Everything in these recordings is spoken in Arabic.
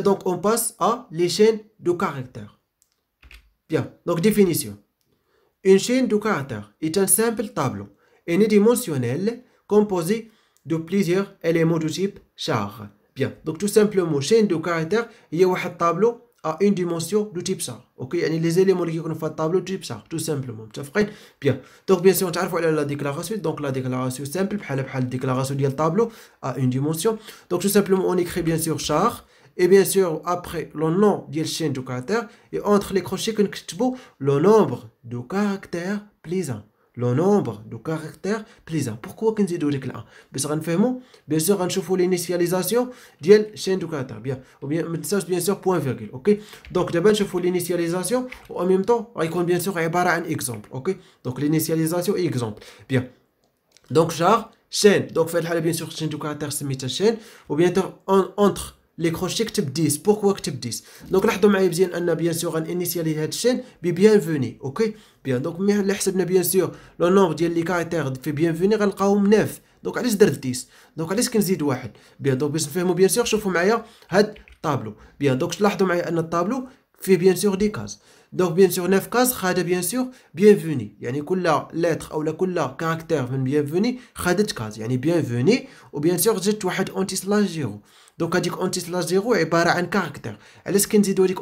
donc on passe à les chaînes de caractère Bien, donc définition. Une chaîne de caractère est un simple tableau unidimensionnel composé de plusieurs éléments de type char. Bien, donc tout simplement, chaîne de caractère il y a un tableau à une dimension de type char. Ok, les éléments qui sont le tableau du type char, tout simplement. Bien, donc bien sûr, on تعرفوا la déclaration. Donc la déclaration simple, بحال déclaration du tableau à une dimension. Donc tout simplement, on écrit bien sûr char et bien sûr après le nom de chaîne du caractère et entre les crochets que nous le nombre de caractères plaisants le nombre de caractères plaisants pourquoi qu'on dit que 1 باش غنفهموا bien sûr غنشوفوا l'initialisation la chaîne du caractère bien ou bien ça c'est bien sûr point virgule OK donc دابا نشوفوا l'initialisation en même temps compte bien sûr un exemple OK donc l'initialisation exemple bien donc genre chaîne donc fait bien sûr chaîne du caractère c'est une chaîne ou bien entre لي كروشي كتب 10 بوركوا كتب 10 دونك لاحظوا معايا مزيان ان بيان سور غنينيسيالي هاد الشين بي بيان فوني اوكي بيان دونك مي اللي حسبنا بيان سور لو نومبر ديال لي كاريتير في بيان فوني غنلقاهم 9 دونك علاش درت 10 دونك علاش كنزيد واحد بيان دونك باش نفهموا بيان سور شوفوا معايا هاد الطابلو بيان دونك لاحظوا معايا ان الطابلو فيه بيان سور دي كاز دونك بيان سور 9 كاز خاد بيان سور بيان فوني يعني كل لتر اولا كل كاركتير من بيان فوني خادت كاز يعني بيان فوني وبيان سور جات واحد اونتي سلاش جيرو دونك هذيك اونتي سلاش زيرو عباره عن كاركتر علاش كنزيدو هذيك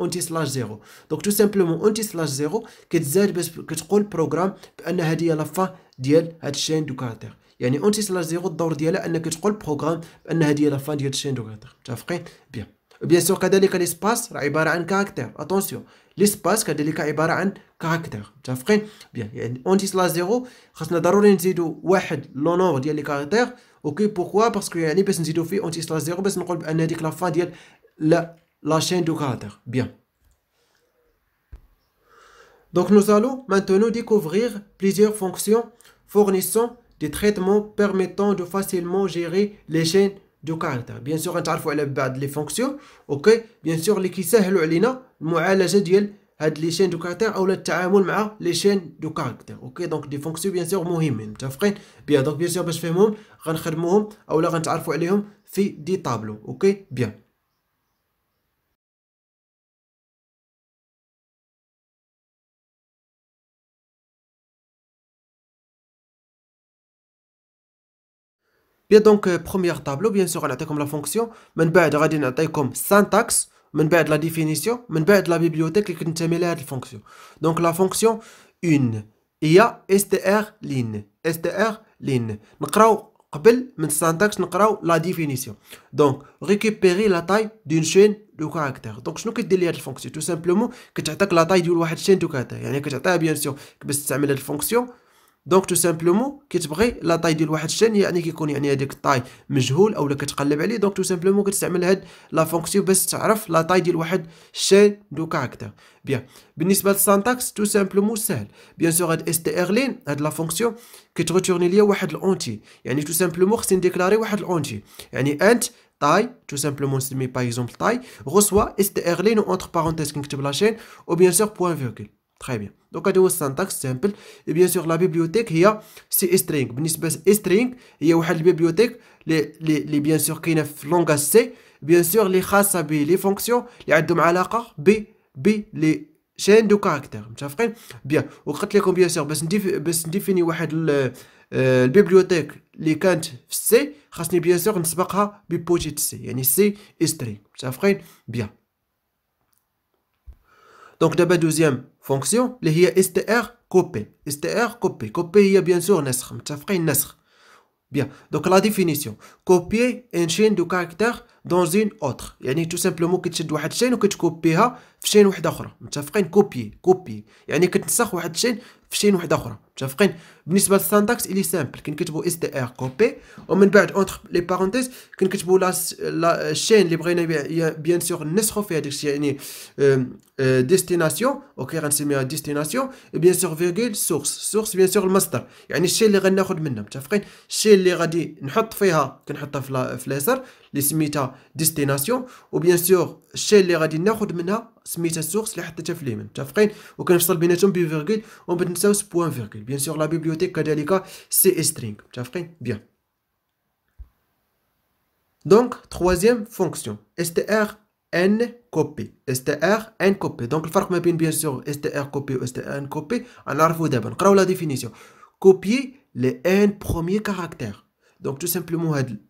اونتي سلاش زيرو دونك تو سامبلومون اونتي سلاش زيرو كتزاد باش كتقول بروغرام بان هذه هي لافا ديال هاد الشين دو كاركتر يعني اونتي سلاش زيرو الدور ديالها انك تقول بروغرام بان هذه هي لافا ديال الشين دو كاركتر متفقين بيان بيان سور كذلك ليسباس راه عباره عن كاركتر اتونسيون ليسباس كذلك عباره عن كاركتر متفقين بيان يعني اونتي سلاش زيرو خاصنا ضروري نزيدو واحد لونور ديال لي كاركتر Pourquoi Parce que y a fait un petit slash 0, et nous la fin de la chaîne de caractère. Bien. Donc nous allons maintenant découvrir plusieurs fonctions fournissant des traitements permettant de facilement gérer les chaînes de caractère. Bien sûr, nous allons les fonctions. Bien sûr, les qui sont les plus importantes, les هاد لي شين دو كاركتير اولا التعامل مع لي شين دو كاركتير اوكي دونك دي فونكسيون بيان سور مهمين متفقين بيان دونك بيان سور باش نفهمهم غنخدموهم اولا غنتعرفوا عليهم في دي طابلو اوكي بيان بيان دونك بروميير طابلو بيان سور غنعطيكم لا فونكسيون من بعد غادي نعطيكم سانتاكس من بعد لا ديفينيسيون من بعد لا بيبليوتيك اللي كتنتمي لهاد الفونكسيون دونك لا فونكسيون اون هي اس تي ار لين اس تي ار لين نقراو قبل من السانتاكس نقراو لا ديفينيسيون دونك ريكوبيري لا تاي دون شين دو كاركتير دونك شنو كدير لي هاد الفونكسيون تو سامبلومون كتعطيك لا تاي ديال واحد الشين دو كاركتير يعني كتعطيها بيان سور باش تستعمل هاد الفونكسيون دونك تو سامبلومون كتبغي لا طاي ديال واحد الشان يعني كيكون يعني هذيك الطاي مجهول اولا كتقلب عليه دونك تو سامبلومون كتستعمل هاد لا فونكسيون باش تعرف لا طاي ديال واحد الشان دو كاركتر بيان بالنسبه للسانتاكس تو سامبلومون ساهل بيان سور هاد اس تي ار لين هاد لا فونكسيون كتغوتورني ليا واحد الاونتي يعني تو سامبلومون خصني نديكلاري واحد الاونتي يعني انت تو سامبلومون سمي باغ اكزومبل طاي غوسوا اس تي ار لين اونتر بارونتيز كنكتب لا شين او بيان سور بوان فيركل Très bien. دونك هذا هو السانتاكس سامبل بيان سور لا بيبليوتيك هي سي سترينغ a C string. بالنسبة string, هي واحد البيبليوتيك لي لي بيان sûr كاينة في لونغاج سي. بيان سور لي خاصة بلي فونكسيون لي عندهم علاقة ب ب لي شين دو كاركتير. متفقين؟ بيان. وقلت لكم بيان sûr باش نديف باش نديفيني واحد آه، البيبليوتيك اللي كانت في سي خاصني بيان سور نسبقها ببوتيت سي يعني سي string. متفقين؟ بيان. دونك دابا دوزيام Fonction اللي هي a str copier str, copé y il y sûr bien sûr, Bien, donc la définition. Copier une chaîne de caractère dans une autre. y a tout simplement que tu dois une chaîne ou que tu copies في شين وحده اخرى متفقين كوبي كوبي يعني كتنسخ واحد الشين في شين وحده اخرى متفقين بالنسبه للسانتاكس الي سامبل كنكتبوا اس دي ار كوبي ومن بعد اونتر لي بارونتيز كنكتبوا لا الشين اللي بغينا بيان سور نسخوا فيها داك الشيء يعني ديستيناسيون اوكي غنسميها ديستيناسيون بيان سور فيغيل سورس سورس بيان سور المصدر يعني الشيء اللي غناخذ منه متفقين الشيء اللي غادي نحط فيها كنحطها في ليزر Les smita destination, ou bien sûr, chez les radinards, de bien les source, les Hattetaflim. Tafren, ou qu'un solbinetum bivirgule, on peut nous faire ce point virgule. Bien sûr, la bibliothèque Kadelika c'est string. Tafren, bien. Donc, troisième fonction. Str n copié. Str n copié. Donc, le farme bien sûr, Str copié ou Str n copié, on a la définition. Copier les n premiers caractères. Donc, tout simplement,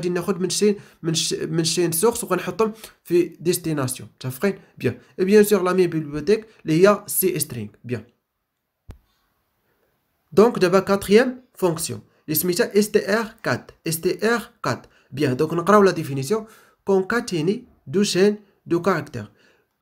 Je vais vous donner une chaîne source ou un chaton fait destination. Ça ferait bien. Et bien sûr, la mienne bibliothèque, l'IAC c string. Bien. Donc, de ma quatrième fonction, l'Ismichael est r4. STR4. Bien. Donc, on a la définition concatener deux quatre chaînes de caractère.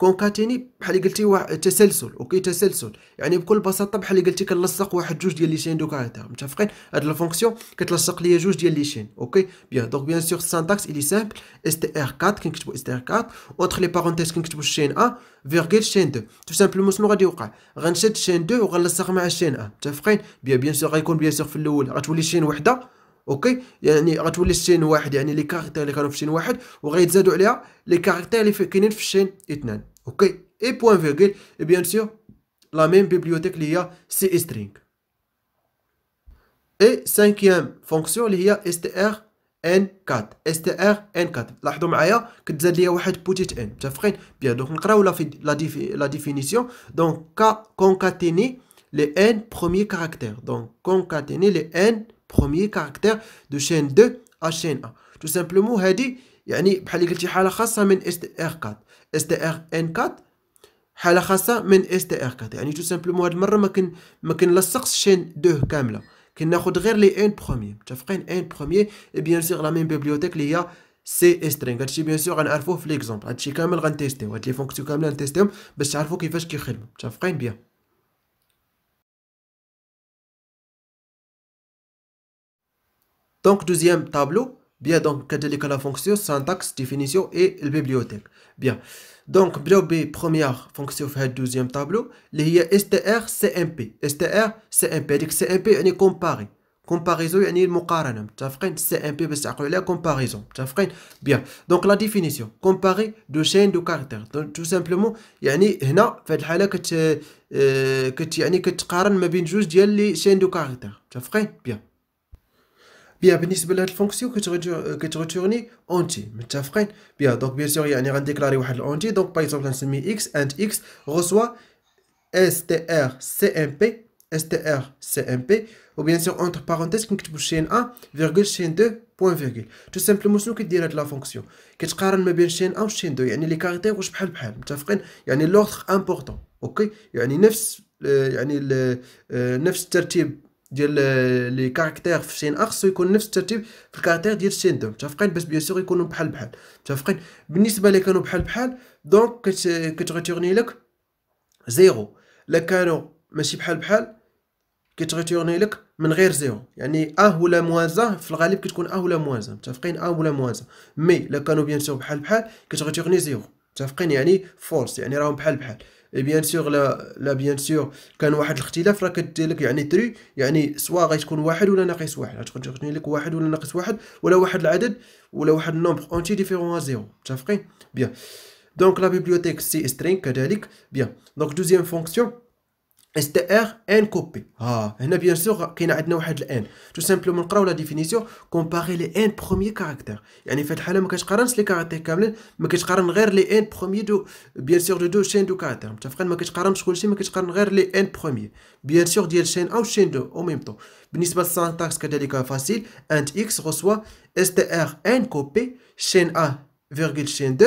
كونكاتيني بحال اللي قلتي تسلسل اوكي تسلسل يعني بكل بساطه بحال اللي قلتي كنلصق واحد جوج ديال لي شين دوكا هذا متفقين هاد الفونكسيون كتلصق ليا جوج ديال لي شين اوكي بيان دونك بيان سور السانتاكس لي سامبل اس تي ار 4 كنكتبو اس تي ار 4 اونتر لي بارونتيز كنكتبو الشين ا فيرغيل شين 2 تو سامبلومون شنو غادي يوقع غنشد شين 2 وغنلصق مع الشين ا متفقين بيان بيان سور غيكون بيان سور في الاول غتولي شين وحده اوكي يعني غتولي الشين واحد يعني لي كاركتير اللي كانوا في الشين واحد وغيتزادوا عليها لي كاركتير اللي كاينين في الشين اثنان اوكي اي بوان فيغيل اي بيان سور لا ميم بيبليوتيك اللي هي سي سترينغ اي سانكيام فونكسيون اللي هي اس تي ار ان 4 اس تي ار ان 4 لاحظوا معايا كتزاد ليا واحد بوتيت ان متفقين بيان دونك نقراو لا لا لا ديفينيسيون دونك كا كونكاتيني لي ان بروميير كاركتير دونك كونكاتيني لي ان بروميي كاركتير دو شين 2 ا شين 1 تو سامبلومون هادي يعني بحال اللي قلتي حاله خاصه من اس تي ار 4 اس تي ار ان 4 حاله خاصه من اس تي ار 4 يعني تو سامبلومون هاد المره ما كن ما كنلصقش شين 2 كامله كناخذ غير لي ان بروميي متفقين ان بروميي اي بيان سور لا ميم بيبليوتيك اللي هي سي سترينغ هادشي بيان سور غنعرفوه في ليكزومبل هادشي كامل غنتيستيو هاد لي فونكسيون كامل غنتيستيوهم باش تعرفوا كيفاش كيخدموا متفقين بيان Donc, deuxième tableau, bien, donc, la fonction, syntaxe, définition et bibliothèque. Bien. Donc, première fonction, fait deuxième tableau, il y a STR, CMP. STR, CMP. Donc, CMP, on est comparé. Comparaison, يعني المقارنة متفقين CMP باش تعقلوا عليها comparaison متفقين bien donc la définition comparer deux chaînes de caractères donc tout simplement يعني هنا في هذه الحالة كت كت يعني كتقارن ما بين جوج ديال les chaînes de caractères متفقين bien بيها بالنسبه لهاد الفونكسيون كتغوتورني اونتي متفقين بيها دونك بيان سور يعني غنديكلاري واحد الاونتي دونك باغ اكزومبل غنسمي اكس اند اكس غوسوا اس تي ار سي ام بي اس تي ار سي ام بي و بيان سور اونتر بارونتيز كنكتبو شين ا فيرغول شين دو بوان فيرغول تو سامبلومون شنو كدير هاد لا فونكسيون كتقارن ما بين شين ا و شين دو يعني لي كاركتير واش بحال بحال متفقين يعني لوغ امبورطون اوكي يعني نفس يعني نفس الترتيب ديال لي كاركتير في شين اخ يكون نفس الترتيب في الكاركتير ديال شين دو متفقين باش بيان سور يكونوا بحال بحال متفقين بالنسبه لي كانوا بحال بحال دونك كتغيتورني لك زيرو لا كانوا ماشي بحال بحال كتغيتورني لك من غير زيرو يعني اه ولا موازا في الغالب كتكون اه ولا موازا متفقين اه ولا موازا مي لا كانوا بيان سور بحال بحال كتغيتورني زيرو متفقين يعني فورس يعني راهم بحال بحال اي بيان سور لا لا بيان سور كان واحد الاختلاف راه كدير لك يعني تري يعني سوا غيكون واحد ولا ناقص واحد غتكون لك واحد ولا ناقص واحد ولا واحد العدد ولا واحد النومبر اونتي ديفيرون زيرو متفقين بيان دونك لا بيبليوتيك سي سترينغ كذلك بيان دونك دوزيام فونكسيون اس تي ار ان كوبي ها هنا بيان سور كاين عندنا واحد الان تو سامبلومون نقراو لا ديفينيسيون كومباري لي ان بروميي كاركتير يعني في هاد الحاله ما كتقارنش لي كاركتر كاملين ما كتقارن غير لي ان بروميي دو بيان سور دو دو شين دو كاركتر متفقين ما كتقارنش كلشي ما كتقارن غير لي ان بروميي بيان سور ديال شين او شين دو او ميم طو بالنسبه للسانتاكس كذلك فاسيل انت اكس غوسوا اس تي ار ان كوبي شين ا فيرغيل شين دو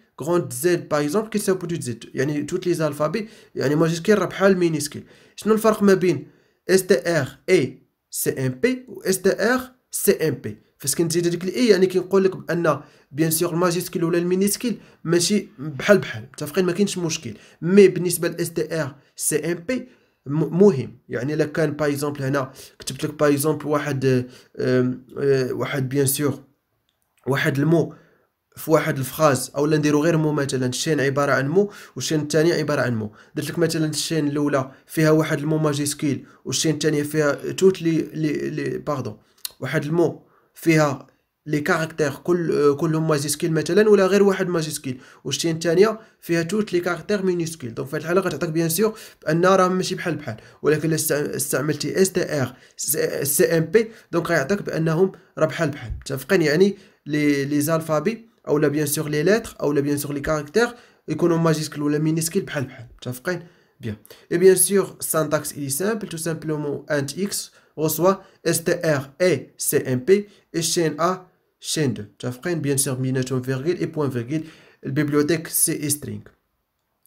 grande باغ اكزومبل exemple بو petite Z يعني توت لي زالفابي يعني ماجيسكيل راه بحال مينيسكيل شنو الفرق ما بين اس تي ار اي سي ام بي و اس تي ار سي ام بي فاش كنزيد هذيك الاي يعني كنقول لك بان بيان سيغ الماجيسكيل ولا المينيسكيل ماشي بحال بحال متفقين ما كاينش مشكل مي بالنسبه ل ار سي ام بي مهم يعني الا كان باغ اكزومبل هنا كتبت لك باغ اكزومبل واحد euh, euh, واحد بيان سيغ واحد المو في واحد الفراز اولا نديرو غير مو مثلا الشين عباره عن مو والشين الثاني عباره عن مو درت لك مثلا الشين الاولى فيها واحد المو ماجيسكيل والشين الثانيه فيها توت لي لي, لي باردون واحد المو فيها لي كاركتير كل كلهم ماجيسكيل مثلا ولا غير واحد ماجيسكيل والشين الثانيه فيها توت لي كاركتير مينيسكيل دونك في هاد الحاله غتعطيك بيان سيغ بان راه ماشي بحال بحال ولكن الا استعملتي اس تي ار سي ام بي دونك غيعطيك بانهم راه بحال بحال متفقين يعني لي لي زالفابي ou bien sûr les lettres ou bien sûr les caractères économiques majuscule ou la minuscules bien et bien sûr syntaxe il est simple tout simplement int x reçoit str et cmp et chaîne a chaîne 2 bien sûr minuscule virgule et point virgule la bibliothèque c'est string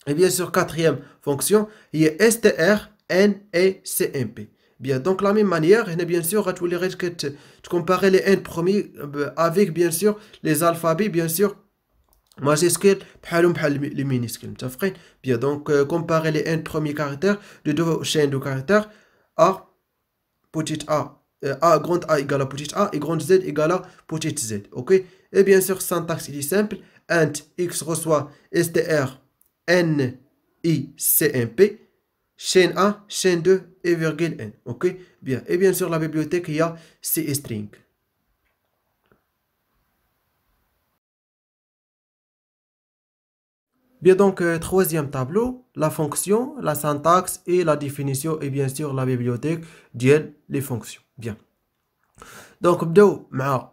et bien sûr quatrième fonction il y a str n et cmp Bien, donc la même manière, bien sûr, tu comparer les n premiers euh, avec, bien sûr, les alphabets, bien sûr, majuscules, les minuscules. Bien, donc, euh, comparer les n premiers caractères de deux chaînes de caractères A, petite a, euh, a grande A égale à petite a et grande Z égale à petite Z. OK Et bien sûr, syntaxe, il est simple. Int x reçoit str n i c m p chaîne A, chaîne 2, et virgule n. OK Bien. Et bien sûr, la bibliothèque, il y a string Bien donc, euh, troisième tableau, la fonction, la syntaxe et la définition et bien sûr la bibliothèque d'elle les fonctions. Bien. Donc, on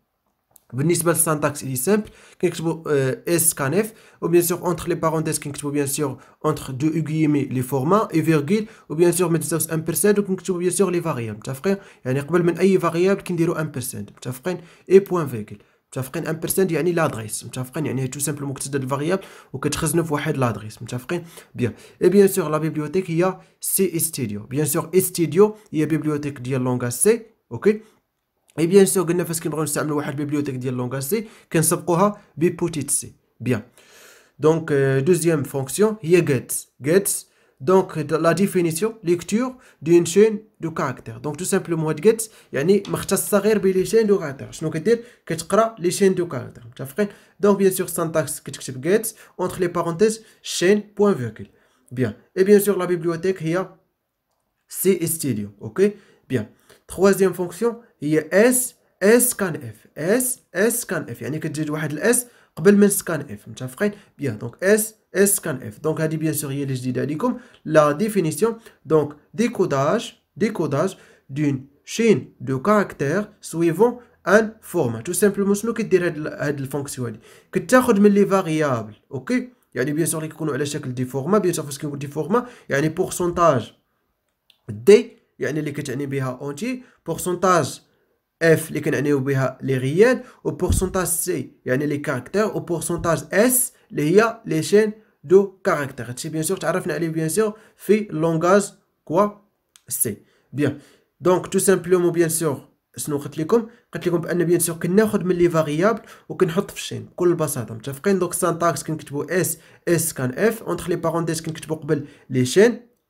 La syntaxe est simple, qui est ou bien sûr entre les parenthèses, bien entre deux guillemets, les formats, et virgule, ou bien sûr 1%, ou bien sûr les variables. Il y a une variable qui et point virgule. Il y a simplement Et bien sûr, la bibliothèque, il a c studio Bien sûr, C-Studio, est la bibliothèque de langue C. اي بيان سور قلنا فاش كنبغيو نستعملوا واحد البيبليوتيك ديال لونغاج سي كنسبقوها ببوتيت سي بيان دونك دوزيام هي gets gets Donc, euh, la définition, lecture d'une chaîne de caractères. Donc, tout simplement, get, the مختصغير بلي chaînes de caractères. شنو كدير؟ كتقرا les de caractères. Donc, bien sûr, syntaxe كتكتب get, entre les parenthèses, chaîne, point, virgule. Bien. Et bien sûr, la bibliothèque, هي C studio. OK Bien. Troisième fonction, هي اس اس كان اف اس اس كان اف يعني كتزيد واحد الاس قبل من سكان اف متفقين بيان دونك اس اس كان اف دونك هادي بيان سور هي اللي جديده عليكم لا ديفينيسيون دونك ديكوداج ديكوداج دون شين دو كاركتير سويفون ان فورما تو سامبلومون شنو كدير هاد هاد الفونكسيون هادي كتاخد من لي فاريابل اوكي يعني بيان سور كيكونوا على شكل دي فورما بيان سور فاش كنقول دي فورما يعني بورسونتاج دي يعني اللي كتعني بها اونتي بورسونتاج اف اللي كنعنيو بها لي غياد بورسونتاج سي يعني لي كاركتير بورسونتاج اس اللي هي لي شين دو كاركتير هادشي بيان سور تعرفنا عليه بيان سور في لونغاج كوا سي بيان دونك تو سامبلومون بيان سور شنو قلت لكم قلت لكم بان بيان سور كناخذ من لي فاريابل وكنحط في الشين بكل بساطه متفقين دونك سانتاكس كنكتبوا اس اس كان اف اونتر لي بارونتيز كنكتبوا قبل لي شين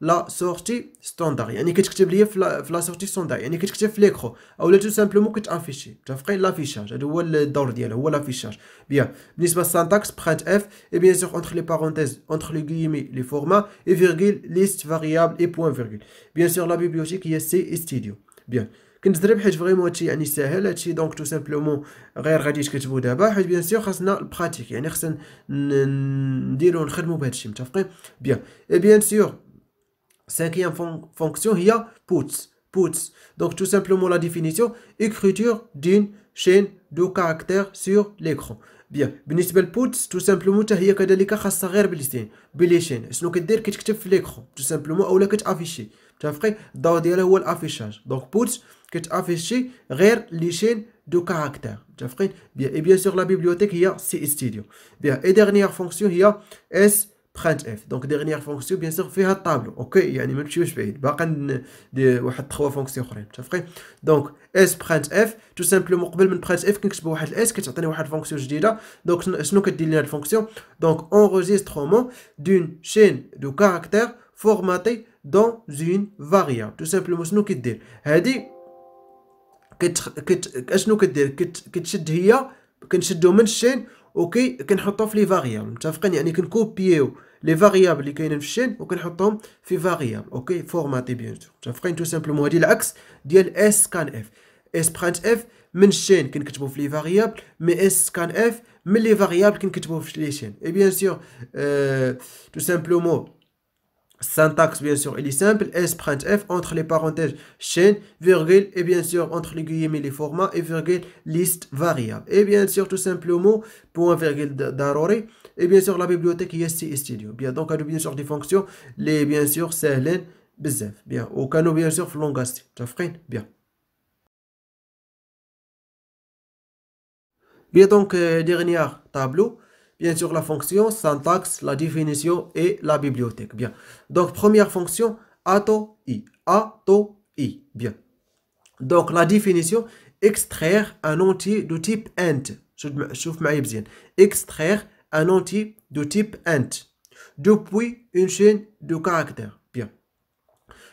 لا سورتي ستاندار يعني كتكتب ليا في لا سورتي ستاندار يعني كتكتب في ليكرو اولا تو سامبلومون كتافيشي متفقين لافيشاج هذا هو الدور ديالها هو لافيشاج بيان بالنسبه للسانتاكس بريت اف اي بيان سور اونتر لي بارونتيز اونتر لي كيمي لي فورما اي فيرغيل ليست فاريابل اي بوان فيرغيل بيان سور لا بيبليوتيك هي سي ستوديو بيان كنت كنتدرب حيت فريمون هادشي يعني ساهل هادشي دونك تو سامبلومون غير غادي تكتبو دابا حيت بيان سيغ خاصنا البراتيك يعني خاصنا نديرو نخدمو بهادشي متفقين بيان اي بيان سيغ Cinquième fonction, il y a putz. Donc, tout simplement, la définition, écriture d'une chaîne de caractère sur l'écran. Bien. Bien, il y a un tout simplement, il y a des délicat qui sont réelles. C'est-à-dire qu'il y a des choses qui sont réelles. Tout simplement, il y a des choses qui sont réelles. Vous avez fait, dans le diagramme, il y a un affichage. Donc, putz, il y a des choses qui sont réelles. Et bien sûr, la bibliothèque, il y a C-Studio. Bien. Et dernière fonction, il y a S. Donc, dernière fonction, bien sûr, fait un tableau. Il y a une image que Il n'y a pas trois fonctions. Donc, s print f, tout simplement, le print f qui est pour l'esprit, qui est en fonction, je dis là. Donc, ce n'est pas une fonction. Donc, enregistrement d'une chaîne de caractère formatée dans une variable. Tout simplement, ce n'est pas une chaîne. اوكي كنحطو في لي فاريابل متفقين يعني كنكوبيو لي فاريابل اللي كاينين في الشين وكنحطهم في فاريابل اوكي فورماتي بيان سور متفقين تو سامبلومون هادي العكس ديال اس كان اف اس برانت اف من الشين كنكتبو في لي فاريابل مي اس كان اف من لي فاريابل كنكتبو في لي شين اي بيان سور تو سامبلومون syntaxe bien sûr il est simple s print f entre les parenthèses chaîne virgule et bien sûr entre les guillemets les formats et virgule liste variable et bien sûr tout simplement point virgule d'arroré. et bien sûr la bibliothèque est studio bien donc à a bien sûr des fonctions les bien sûr c'est bzef bien au canot bien sûr flongasté bien bien donc euh, dernière dernier tableau bien sûr la fonction, syntaxe, la définition et la bibliothèque. Bien. Donc, première fonction, ato i. Ato i. Bien. Donc, la définition, extraire un entier de type int. Extraire un entier de type int depuis une chaîne de caractères. Bien.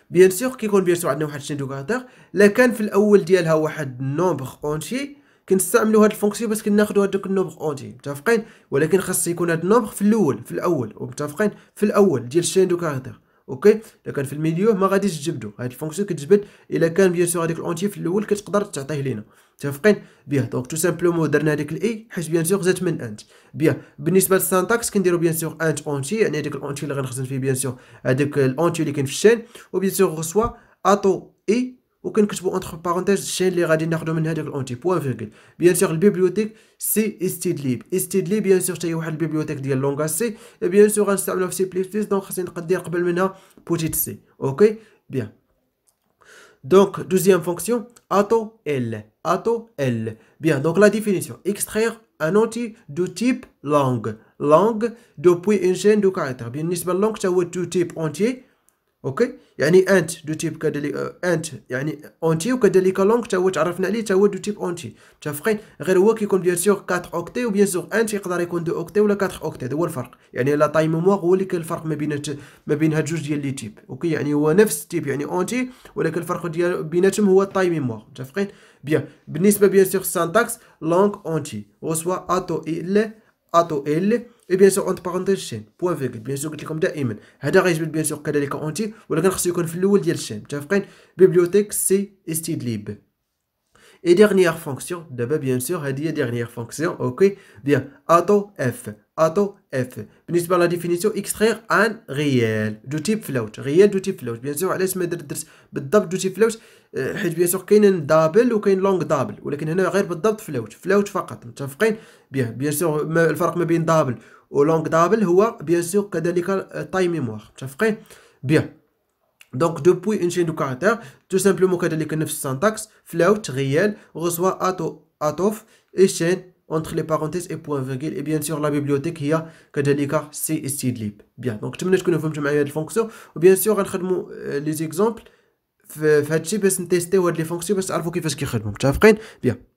Bien sûr, qui compte bien sûr une chaîne de caractères. La canne, في ديالها un nombre entier. كنستعملوا هاد الفونكسيون باش كناخذوا هادوك النوبغ اونتي متفقين ولكن خاص يكون هاد النوبغ في الاول في الاول ومتفقين في الاول ديال الشين دو كاركتير اوكي الا كان في الميليو ما غاديش تجبدو هاد الفونكسيون كتجبد الا كان بيان سور هذيك الاونتي في الاول كتقدر تعطيه لينا متفقين بيه دونك تو سامبلومون درنا هذيك الاي حيت بيان سور جات من انت بيا بالنسبه للسانتاكس كنديرو بيان سور انت اونتي يعني هذيك الاونتي اللي غنخزن فيه بيان سور هذيك الاونتي اللي كاين في الشين وبيان سور غسوا اتو اي Aucune question entre parenthèses, chaîne les narres, de l'entier, virgule Bien sûr, la bibliothèque, c'est un style libre libre, bien sûr, c'est une bibliothèque de la langue C Et bien sûr, un style simple, donc c'est va dire qu'il y une petite C Ok Bien Donc, deuxième fonction Ato, l Ato, l Bien, donc la définition Extraire un entier de type langue Langue depuis une chaîne de caractères Bien, en ce qui concerne langue, ça veut dire de type entier اوكي يعني انت دو تيب كدلي آه، انت يعني اونتي وكدلي لونغ تا هو تعرفنا عليه تا هو دو تيب اونتي متفقين غير هو كيكون بيان سيغ 4 اوكتي وبيان سيغ انت يقدر يكون 2 اوكتي ولا 4 اوكتي هذا هو الفرق يعني لا تايم ميموار هو اللي كاين الفرق ما بين ما بين هاد جوج ديال لي تيب اوكي يعني هو نفس التيب يعني اونتي ولكن الفرق ديال بيناتهم هو التايم ميموار متفقين بيان بالنسبه بيان سيغ السانتاكس لونغ اونتي سوا اتو ال اتو ال بيان سور اونت بارونتيز الشين بوان فيغل بيان سور قلت لكم دائما هذا غيجبد بيان سور كذلك اونتي ولكن خصو يكون في الاول ديال الشين متفقين بيبليوتيك سي استيد ليب اي ديغنيير فونكسيون دابا بيان سور هادي هي ديغنيير فونكسيون اوكي بيان اتو اف اتو اف بالنسبة لا ديفينيسيون اكستخيغ ان غيال دو تيب فلوت غيال دو تيب فلوت بيان سور علاش ما درت بالضبط دو تيب فلوت حيت بيان سور كاين دابل وكاين لونغ دابل ولكن هنا غير بالضبط فلوت فلوت فقط متفقين بيان بيان سور الفرق ما بين دابل ولونغ دابل هو بيان سور كذلك تاي ميموار متفقين بيان دونك دوبوي اون شين دو كاركتير تو سامبلومون كذلك نفس السانتاكس فلوت غيال غوسوا اتو اتوف اي شين entre les parenthèses et point virgule et bien sûr la bibliothèque هي كذلك سي استيد ليب بيان دونك نتمنى تكونوا فهمتوا معايا هاد الفونكسيون وبيان سور غنخدموا لي زيكزامبل في هادشي باش نتيستيو هاد لي فونكسيون باش تعرفوا كيفاش كيخدموا متفقين بيان